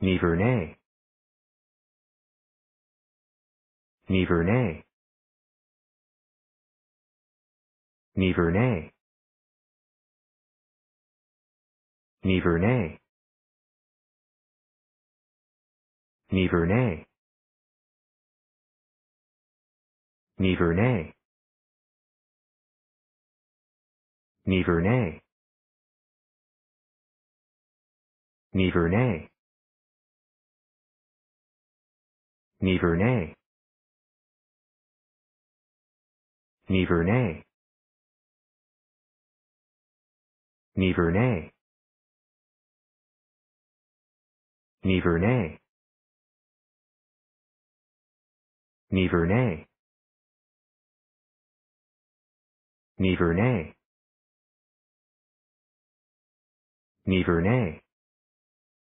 Nivernais. Nivernais. Nivernais. Nivernais. Nivernais. Nivernais. Nivernais. Nivernais. Nivernais. Nivernais. Nivernais. Nivernais. Nivernais. Nivernais. Nivernais.